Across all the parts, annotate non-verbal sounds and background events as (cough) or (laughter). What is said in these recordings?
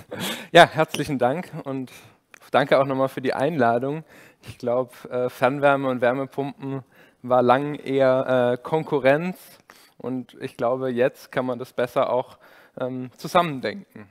(laughs) Ja, herzlichen Dank und danke auch nochmal für die Einladung. Ich glaube, äh, Fernwärme und Wärmepumpen war lang eher äh, Konkurrenz und ich glaube, jetzt kann man das besser auch ähm, zusammendenken.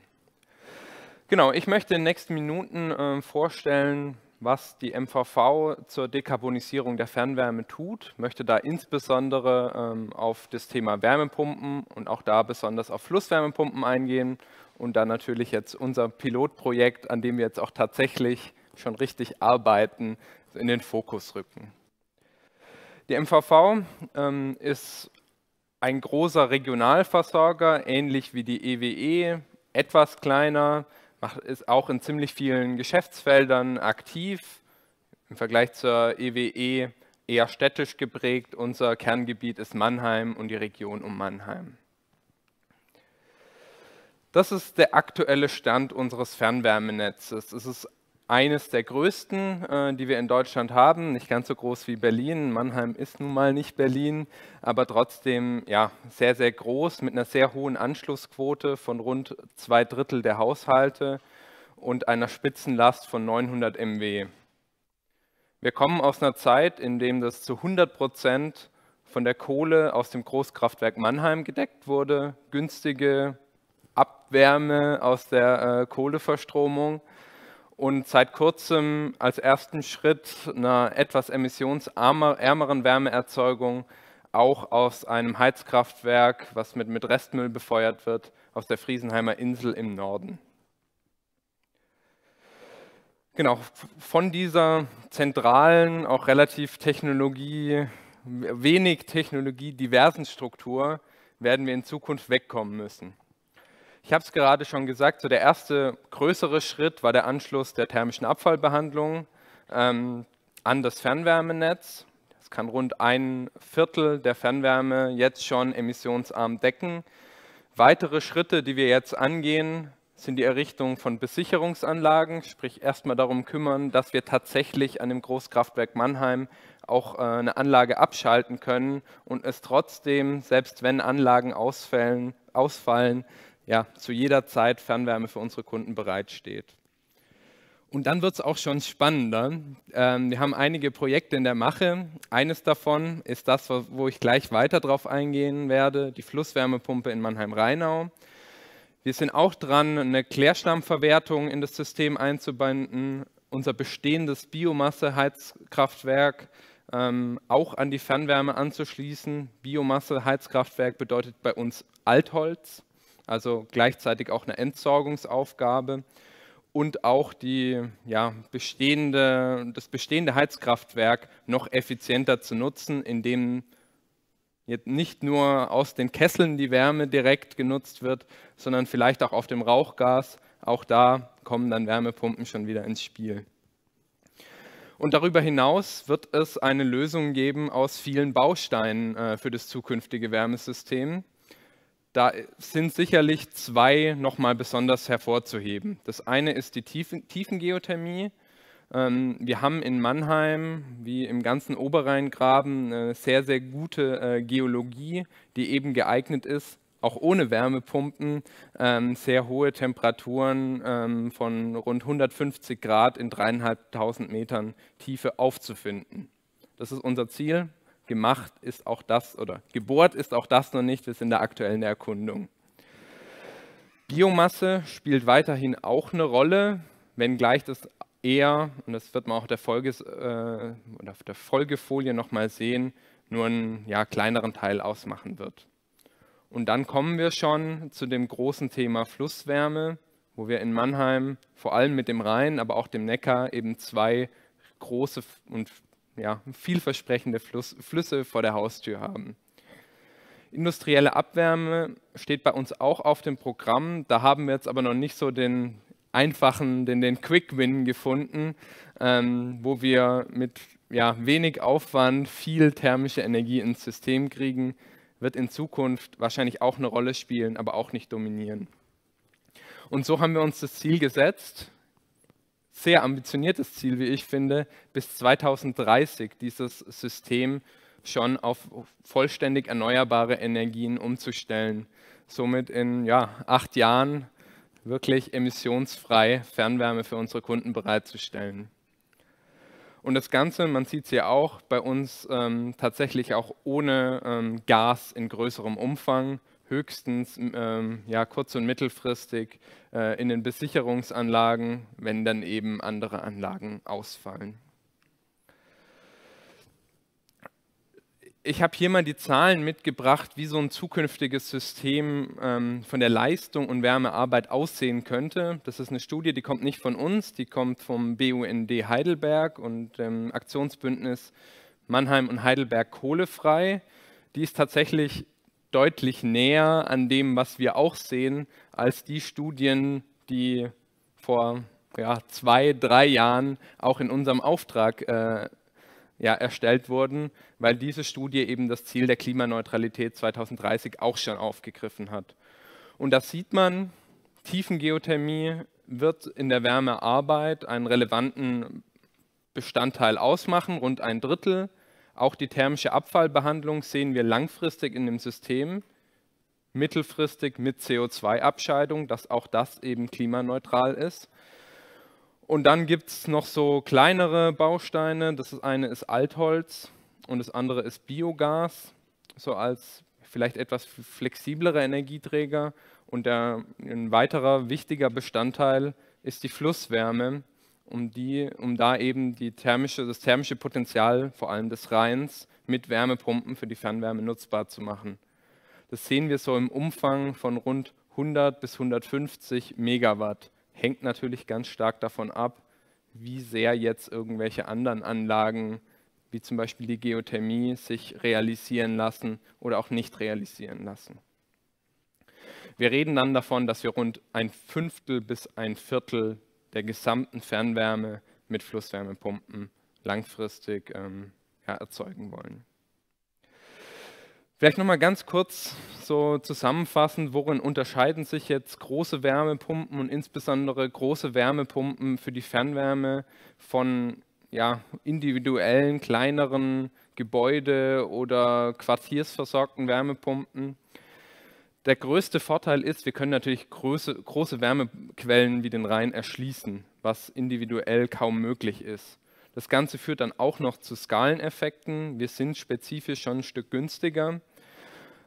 Genau, ich möchte in den nächsten Minuten ähm, vorstellen, was die MVV zur Dekarbonisierung der Fernwärme tut, möchte da insbesondere ähm, auf das Thema Wärmepumpen und auch da besonders auf Flusswärmepumpen eingehen und dann natürlich jetzt unser Pilotprojekt, an dem wir jetzt auch tatsächlich schon richtig arbeiten, in den Fokus rücken. Die MVV ähm, ist ein großer Regionalversorger, ähnlich wie die EWE, e, etwas kleiner, macht, ist auch in ziemlich vielen Geschäftsfeldern aktiv. Im Vergleich zur EWE e eher städtisch geprägt. Unser Kerngebiet ist Mannheim und die Region um Mannheim. Das ist der aktuelle Stand unseres Fernwärmenetzes. Es ist eines der größten, äh, die wir in Deutschland haben, nicht ganz so groß wie Berlin. Mannheim ist nun mal nicht Berlin, aber trotzdem ja, sehr, sehr groß mit einer sehr hohen Anschlussquote von rund zwei Drittel der Haushalte und einer Spitzenlast von 900 MW. Wir kommen aus einer Zeit, in der das zu 100 Prozent von der Kohle aus dem Großkraftwerk Mannheim gedeckt wurde, günstige Abwärme aus der äh, Kohleverstromung und seit kurzem als ersten Schritt einer etwas emissionsärmeren Wärmeerzeugung auch aus einem Heizkraftwerk, was mit, mit Restmüll befeuert wird, aus der Friesenheimer Insel im Norden. Genau, von dieser zentralen, auch relativ Technologie, wenig technologiediversen Struktur werden wir in Zukunft wegkommen müssen. Ich habe es gerade schon gesagt, so der erste größere Schritt war der Anschluss der thermischen Abfallbehandlung ähm, an das Fernwärmenetz. Es kann rund ein Viertel der Fernwärme jetzt schon emissionsarm decken. Weitere Schritte, die wir jetzt angehen, sind die Errichtung von Besicherungsanlagen, sprich erstmal darum kümmern, dass wir tatsächlich an dem Großkraftwerk Mannheim auch äh, eine Anlage abschalten können und es trotzdem, selbst wenn Anlagen ausfallen, ausfallen ja, zu jeder Zeit Fernwärme für unsere Kunden bereitsteht. Und dann wird es auch schon spannender. Ähm, wir haben einige Projekte in der Mache. Eines davon ist das, wo ich gleich weiter drauf eingehen werde, die Flusswärmepumpe in Mannheim-Rheinau. Wir sind auch dran, eine Klärschlammverwertung in das System einzubinden, unser bestehendes Biomasseheizkraftwerk ähm, auch an die Fernwärme anzuschließen. Biomasseheizkraftwerk bedeutet bei uns Altholz also gleichzeitig auch eine Entsorgungsaufgabe und auch die, ja, bestehende, das bestehende Heizkraftwerk noch effizienter zu nutzen, indem jetzt nicht nur aus den Kesseln die Wärme direkt genutzt wird, sondern vielleicht auch auf dem Rauchgas. Auch da kommen dann Wärmepumpen schon wieder ins Spiel. Und darüber hinaus wird es eine Lösung geben aus vielen Bausteinen äh, für das zukünftige Wärmesystem. Da sind sicherlich zwei nochmal besonders hervorzuheben. Das eine ist die Tiefengeothermie. Ähm, wir haben in Mannheim, wie im ganzen Oberrheingraben, eine sehr, sehr gute äh, Geologie, die eben geeignet ist, auch ohne Wärmepumpen ähm, sehr hohe Temperaturen ähm, von rund 150 Grad in dreieinhalbtausend Metern Tiefe aufzufinden. Das ist unser Ziel, gemacht ist auch das, oder gebohrt ist auch das noch nicht, wir sind in der aktuellen Erkundung. Biomasse spielt weiterhin auch eine Rolle, wenngleich das eher, und das wird man auch der Folges, äh, auf der Folgefolie nochmal sehen, nur einen ja, kleineren Teil ausmachen wird. Und dann kommen wir schon zu dem großen Thema Flusswärme, wo wir in Mannheim vor allem mit dem Rhein, aber auch dem Neckar eben zwei große und ja, vielversprechende Fluss, Flüsse vor der Haustür haben. Industrielle Abwärme steht bei uns auch auf dem Programm. Da haben wir jetzt aber noch nicht so den einfachen, den, den Quick-Win gefunden, ähm, wo wir mit ja, wenig Aufwand viel thermische Energie ins System kriegen. Wird in Zukunft wahrscheinlich auch eine Rolle spielen, aber auch nicht dominieren. Und so haben wir uns das Ziel gesetzt, sehr ambitioniertes Ziel, wie ich finde, bis 2030 dieses System schon auf vollständig erneuerbare Energien umzustellen. Somit in ja, acht Jahren wirklich emissionsfrei Fernwärme für unsere Kunden bereitzustellen. Und das Ganze, man sieht es hier auch, bei uns ähm, tatsächlich auch ohne ähm, Gas in größerem Umfang, höchstens ähm, ja, kurz- und mittelfristig äh, in den Besicherungsanlagen, wenn dann eben andere Anlagen ausfallen. Ich habe hier mal die Zahlen mitgebracht, wie so ein zukünftiges System ähm, von der Leistung und Wärmearbeit aussehen könnte. Das ist eine Studie, die kommt nicht von uns, die kommt vom BUND Heidelberg und dem ähm, Aktionsbündnis Mannheim und Heidelberg Kohlefrei. Die ist tatsächlich deutlich näher an dem, was wir auch sehen, als die Studien, die vor ja, zwei, drei Jahren auch in unserem Auftrag äh, ja, erstellt wurden, weil diese Studie eben das Ziel der Klimaneutralität 2030 auch schon aufgegriffen hat. Und das sieht man, Tiefengeothermie wird in der Wärmearbeit einen relevanten Bestandteil ausmachen, rund ein Drittel. Auch die thermische Abfallbehandlung sehen wir langfristig in dem System, mittelfristig mit CO2-Abscheidung, dass auch das eben klimaneutral ist. Und dann gibt es noch so kleinere Bausteine. Das eine ist Altholz und das andere ist Biogas, so als vielleicht etwas flexiblere Energieträger. Und der, ein weiterer wichtiger Bestandteil ist die Flusswärme, um, die, um da eben die thermische, das thermische Potenzial vor allem des Rheins mit Wärmepumpen für die Fernwärme nutzbar zu machen. Das sehen wir so im Umfang von rund 100 bis 150 Megawatt. Hängt natürlich ganz stark davon ab, wie sehr jetzt irgendwelche anderen Anlagen, wie zum Beispiel die Geothermie, sich realisieren lassen oder auch nicht realisieren lassen. Wir reden dann davon, dass wir rund ein Fünftel bis ein Viertel der gesamten Fernwärme mit Flusswärmepumpen langfristig ähm, ja, erzeugen wollen. Vielleicht nochmal ganz kurz so zusammenfassend, worin unterscheiden sich jetzt große Wärmepumpen und insbesondere große Wärmepumpen für die Fernwärme von ja, individuellen, kleineren Gebäude- oder quartiersversorgten Wärmepumpen. Der größte Vorteil ist, wir können natürlich große, große Wärmequellen wie den Rhein erschließen, was individuell kaum möglich ist. Das Ganze führt dann auch noch zu Skaleneffekten. Wir sind spezifisch schon ein Stück günstiger.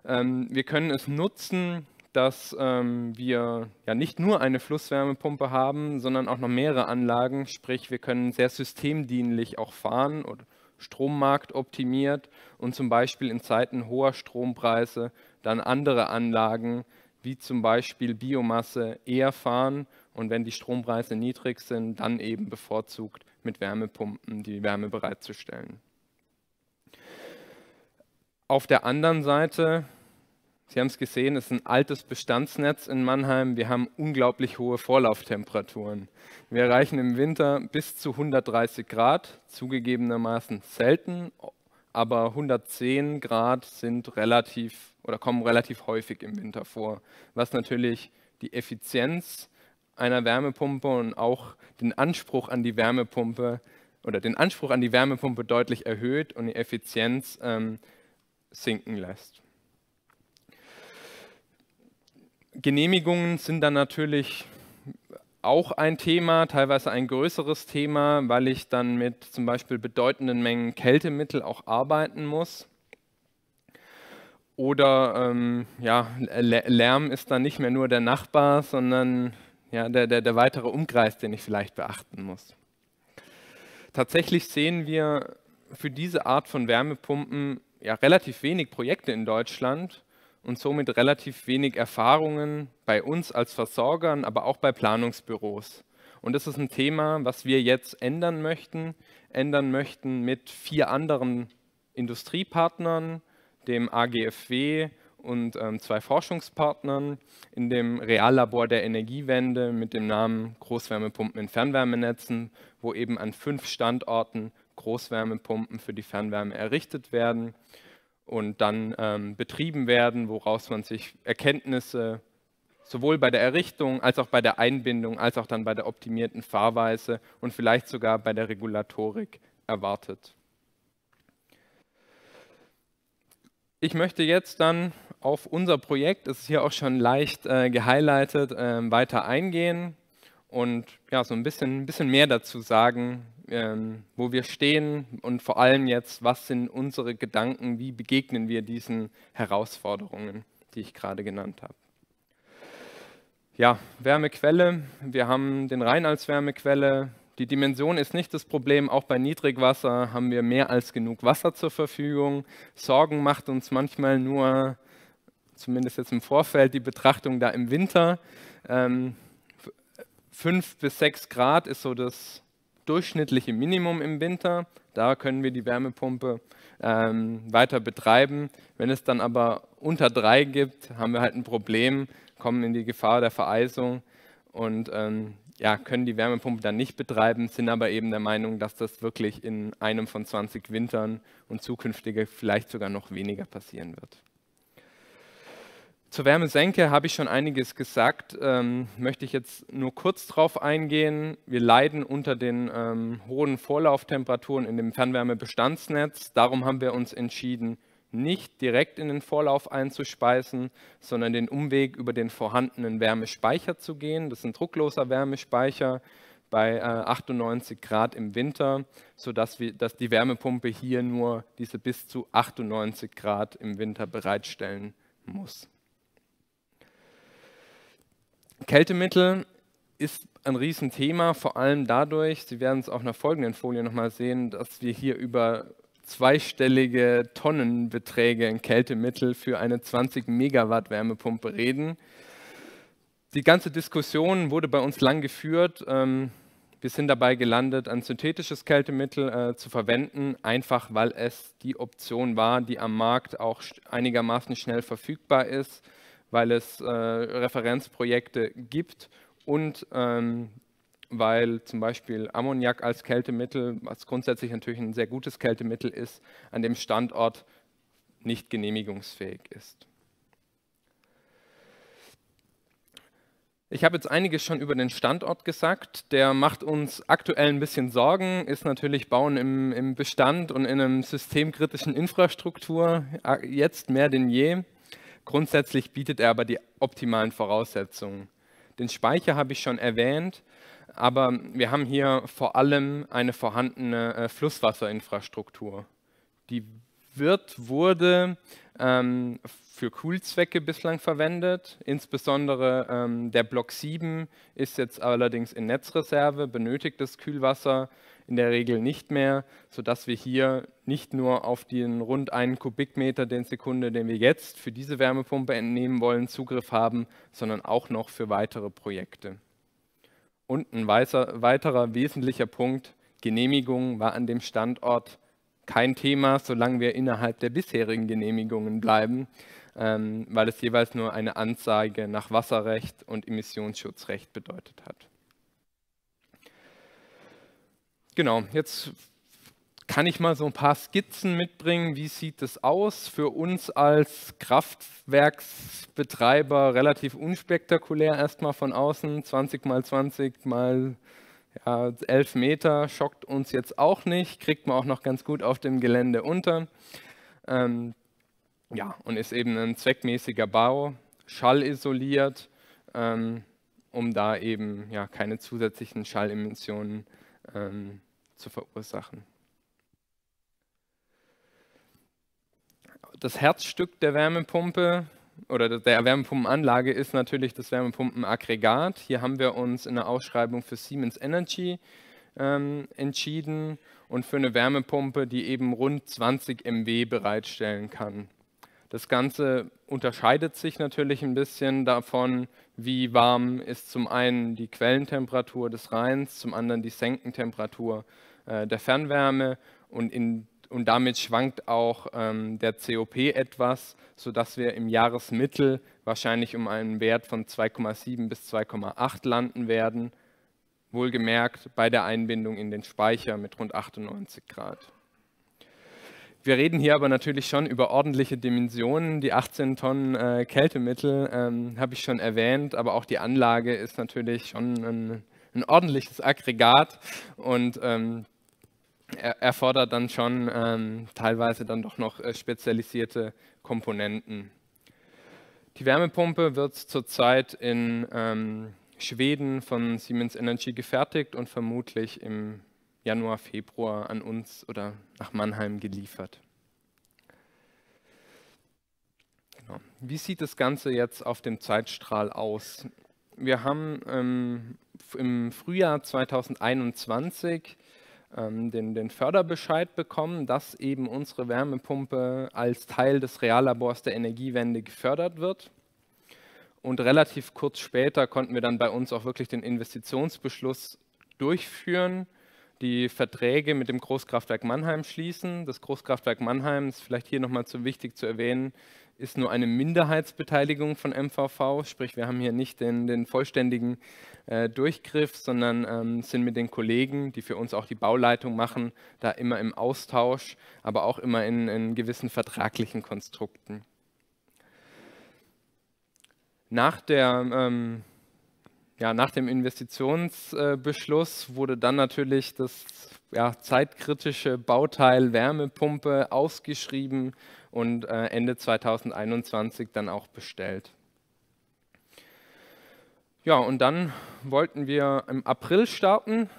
Ähm, wir können es nutzen, dass ähm, wir ja nicht nur eine Flusswärmepumpe haben, sondern auch noch mehrere Anlagen. Sprich, wir können sehr systemdienlich auch fahren oder Strommarkt optimiert und zum Beispiel in Zeiten hoher Strompreise dann andere Anlagen wie zum Beispiel Biomasse eher fahren und wenn die Strompreise niedrig sind, dann eben bevorzugt mit Wärmepumpen die Wärme bereitzustellen. Auf der anderen Seite, Sie haben es gesehen, ist ein altes Bestandsnetz in Mannheim. Wir haben unglaublich hohe Vorlauftemperaturen. Wir erreichen im Winter bis zu 130 Grad, zugegebenermaßen selten, aber 110 Grad sind relativ oder kommen relativ häufig im Winter vor, was natürlich die Effizienz einer Wärmepumpe und auch den Anspruch an die Wärmepumpe oder den Anspruch an die Wärmepumpe deutlich erhöht und die Effizienz ähm, sinken lässt. Genehmigungen sind dann natürlich auch ein Thema, teilweise ein größeres Thema, weil ich dann mit zum Beispiel bedeutenden Mengen Kältemittel auch arbeiten muss. Oder ähm, ja, Lärm ist dann nicht mehr nur der Nachbar, sondern ja, der, der, der weitere Umkreis, den ich vielleicht beachten muss. Tatsächlich sehen wir für diese Art von Wärmepumpen ja, relativ wenig Projekte in Deutschland und somit relativ wenig Erfahrungen bei uns als Versorgern, aber auch bei Planungsbüros. Und das ist ein Thema, was wir jetzt ändern möchten, ändern möchten mit vier anderen Industriepartnern, dem AGFW und ähm, zwei Forschungspartnern in dem Reallabor der Energiewende mit dem Namen Großwärmepumpen in Fernwärmenetzen, wo eben an fünf Standorten Großwärmepumpen für die Fernwärme errichtet werden und dann ähm, betrieben werden, woraus man sich Erkenntnisse sowohl bei der Errichtung als auch bei der Einbindung als auch dann bei der optimierten Fahrweise und vielleicht sogar bei der Regulatorik erwartet. Ich möchte jetzt dann auf unser Projekt, das ist hier auch schon leicht äh, gehighlightet, äh, weiter eingehen und ja, so ein bisschen, ein bisschen mehr dazu sagen, ähm, wo wir stehen und vor allem jetzt, was sind unsere Gedanken, wie begegnen wir diesen Herausforderungen, die ich gerade genannt habe. Ja, Wärmequelle, wir haben den Rhein als Wärmequelle. Die Dimension ist nicht das Problem, auch bei Niedrigwasser haben wir mehr als genug Wasser zur Verfügung. Sorgen macht uns manchmal nur, zumindest jetzt im Vorfeld, die Betrachtung da im Winter. Ähm, 5 bis sechs Grad ist so das durchschnittliche Minimum im Winter. Da können wir die Wärmepumpe ähm, weiter betreiben. Wenn es dann aber unter drei gibt, haben wir halt ein Problem, kommen in die Gefahr der Vereisung und ähm, ja, können die Wärmepumpe dann nicht betreiben, sind aber eben der Meinung, dass das wirklich in einem von 20 Wintern und zukünftige vielleicht sogar noch weniger passieren wird. Zur Wärmesenke habe ich schon einiges gesagt, ähm, möchte ich jetzt nur kurz darauf eingehen. Wir leiden unter den ähm, hohen Vorlauftemperaturen in dem Fernwärmebestandsnetz. Darum haben wir uns entschieden, nicht direkt in den Vorlauf einzuspeisen, sondern den Umweg über den vorhandenen Wärmespeicher zu gehen. Das ist ein druckloser Wärmespeicher bei äh, 98 Grad im Winter, sodass wir, dass die Wärmepumpe hier nur diese bis zu 98 Grad im Winter bereitstellen muss. Kältemittel ist ein Riesenthema, vor allem dadurch, Sie werden es auch in der folgenden Folie nochmal sehen, dass wir hier über zweistellige Tonnenbeträge in Kältemittel für eine 20 Megawatt Wärmepumpe reden. Die ganze Diskussion wurde bei uns lang geführt. Ähm, wir sind dabei gelandet, ein synthetisches Kältemittel äh, zu verwenden, einfach weil es die Option war, die am Markt auch einigermaßen schnell verfügbar ist weil es äh, Referenzprojekte gibt und ähm, weil zum Beispiel Ammoniak als Kältemittel, was grundsätzlich natürlich ein sehr gutes Kältemittel ist, an dem Standort nicht genehmigungsfähig ist. Ich habe jetzt einiges schon über den Standort gesagt. Der macht uns aktuell ein bisschen Sorgen, ist natürlich Bauen im, im Bestand und in einem systemkritischen Infrastruktur äh, jetzt mehr denn je. Grundsätzlich bietet er aber die optimalen Voraussetzungen. Den Speicher habe ich schon erwähnt, aber wir haben hier vor allem eine vorhandene äh, Flusswasserinfrastruktur. Die wird, wurde ähm, für Kühlzwecke bislang verwendet. Insbesondere ähm, der Block 7 ist jetzt allerdings in Netzreserve, benötigt das Kühlwasser in der Regel nicht mehr, sodass wir hier nicht nur auf den rund einen Kubikmeter den Sekunde, den wir jetzt für diese Wärmepumpe entnehmen wollen, Zugriff haben, sondern auch noch für weitere Projekte. Und ein weißer, weiterer wesentlicher Punkt, Genehmigung war an dem Standort kein Thema, solange wir innerhalb der bisherigen Genehmigungen bleiben, ähm, weil es jeweils nur eine Anzeige nach Wasserrecht und Emissionsschutzrecht bedeutet hat genau, jetzt kann ich mal so ein paar Skizzen mitbringen. Wie sieht es aus? Für uns als Kraftwerksbetreiber relativ unspektakulär erstmal von außen. 20 mal 20 mal ja, 11 Meter schockt uns jetzt auch nicht. Kriegt man auch noch ganz gut auf dem Gelände unter. Ähm, ja, und ist eben ein zweckmäßiger Bau, schallisoliert, ähm, um da eben ja, keine zusätzlichen Schallemissionen zu ähm, zu verursachen. Das Herzstück der Wärmepumpe oder der Wärmepumpenanlage ist natürlich das Wärmepumpenaggregat. Hier haben wir uns in der Ausschreibung für Siemens Energy ähm, entschieden und für eine Wärmepumpe, die eben rund 20 MW bereitstellen kann. Das Ganze unterscheidet sich natürlich ein bisschen davon, wie warm ist zum einen die Quellentemperatur des Rheins, zum anderen die Senkentemperatur äh, der Fernwärme und, in, und damit schwankt auch ähm, der COP etwas, sodass wir im Jahresmittel wahrscheinlich um einen Wert von 2,7 bis 2,8 landen werden, wohlgemerkt bei der Einbindung in den Speicher mit rund 98 Grad. Wir reden hier aber natürlich schon über ordentliche Dimensionen. Die 18 Tonnen äh, Kältemittel ähm, habe ich schon erwähnt, aber auch die Anlage ist natürlich schon ein, ein ordentliches Aggregat und ähm, er, erfordert dann schon ähm, teilweise dann doch noch äh, spezialisierte Komponenten. Die Wärmepumpe wird zurzeit in ähm, Schweden von Siemens Energy gefertigt und vermutlich im Januar, Februar an uns oder nach Mannheim geliefert. Genau. Wie sieht das Ganze jetzt auf dem Zeitstrahl aus? Wir haben ähm, im Frühjahr 2021 ähm, den, den Förderbescheid bekommen, dass eben unsere Wärmepumpe als Teil des Reallabors der Energiewende gefördert wird. Und relativ kurz später konnten wir dann bei uns auch wirklich den Investitionsbeschluss durchführen die Verträge mit dem Großkraftwerk Mannheim schließen. Das Großkraftwerk Mannheim ist vielleicht hier nochmal zu wichtig zu erwähnen, ist nur eine Minderheitsbeteiligung von MVV, sprich wir haben hier nicht den, den vollständigen äh, Durchgriff, sondern ähm, sind mit den Kollegen, die für uns auch die Bauleitung machen, da immer im Austausch, aber auch immer in, in gewissen vertraglichen Konstrukten. Nach der ähm, ja, nach dem Investitionsbeschluss wurde dann natürlich das ja, zeitkritische Bauteil Wärmepumpe ausgeschrieben und äh, Ende 2021 dann auch bestellt. Ja, und dann wollten wir im April starten.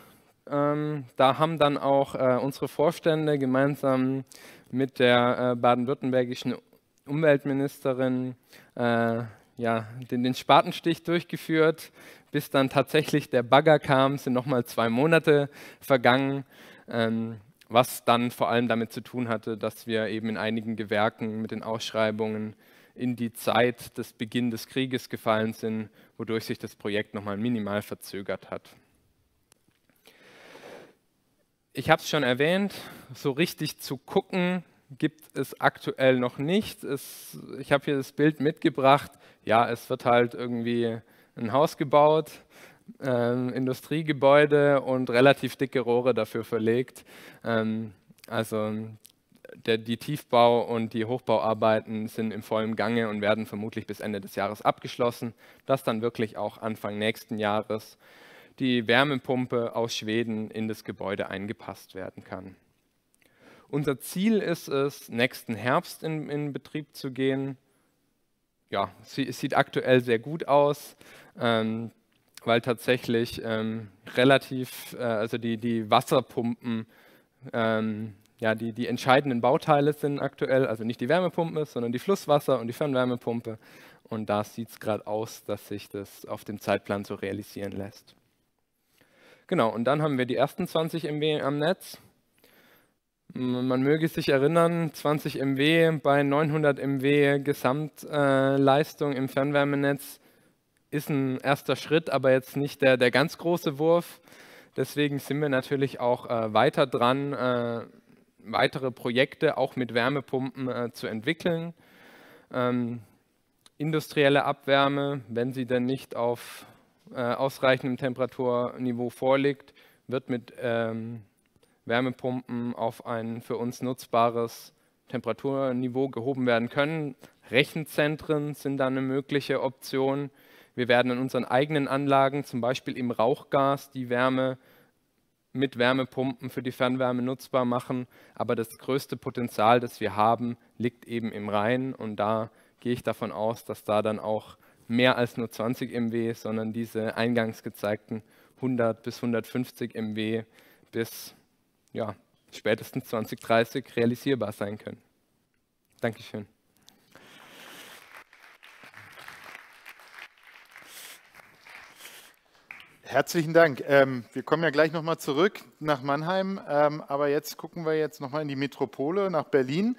Ähm, da haben dann auch äh, unsere Vorstände gemeinsam mit der äh, baden-württembergischen Umweltministerin äh, ja, den, den Spatenstich durchgeführt bis dann tatsächlich der Bagger kam, sind nochmal zwei Monate vergangen, ähm, was dann vor allem damit zu tun hatte, dass wir eben in einigen Gewerken mit den Ausschreibungen in die Zeit des Beginn des Krieges gefallen sind, wodurch sich das Projekt nochmal minimal verzögert hat. Ich habe es schon erwähnt, so richtig zu gucken gibt es aktuell noch nicht. Es, ich habe hier das Bild mitgebracht. Ja, es wird halt irgendwie ein Haus gebaut, ähm, Industriegebäude und relativ dicke Rohre dafür verlegt. Ähm, also der, die Tiefbau- und die Hochbauarbeiten sind im vollen Gange und werden vermutlich bis Ende des Jahres abgeschlossen. dass dann wirklich auch Anfang nächsten Jahres die Wärmepumpe aus Schweden in das Gebäude eingepasst werden kann. Unser Ziel ist es, nächsten Herbst in, in Betrieb zu gehen ja, es sieht aktuell sehr gut aus, ähm, weil tatsächlich ähm, relativ, äh, also die, die Wasserpumpen, ähm, ja, die, die entscheidenden Bauteile sind aktuell, also nicht die Wärmepumpe, sondern die Flusswasser- und die Fernwärmepumpe. Und da sieht es gerade aus, dass sich das auf dem Zeitplan so realisieren lässt. Genau, und dann haben wir die ersten 20 MW am Netz. Man möge sich erinnern, 20 MW bei 900 MW Gesamtleistung im Fernwärmenetz ist ein erster Schritt, aber jetzt nicht der, der ganz große Wurf. Deswegen sind wir natürlich auch äh, weiter dran, äh, weitere Projekte auch mit Wärmepumpen äh, zu entwickeln. Ähm, industrielle Abwärme, wenn sie denn nicht auf ausreichendem Temperaturniveau vorliegt, wird mit ähm, Wärmepumpen auf ein für uns nutzbares Temperaturniveau gehoben werden können. Rechenzentren sind da eine mögliche Option. Wir werden in unseren eigenen Anlagen, zum Beispiel im Rauchgas, die Wärme mit Wärmepumpen für die Fernwärme nutzbar machen. Aber das größte Potenzial, das wir haben, liegt eben im Rhein. Und da gehe ich davon aus, dass da dann auch mehr als nur 20 MW, sondern diese eingangs gezeigten 100 bis 150 MW bis ja, spätestens 2030 realisierbar sein können. Dankeschön. Herzlichen Dank. Ähm, wir kommen ja gleich nochmal zurück nach Mannheim, ähm, aber jetzt gucken wir jetzt nochmal in die Metropole, nach Berlin.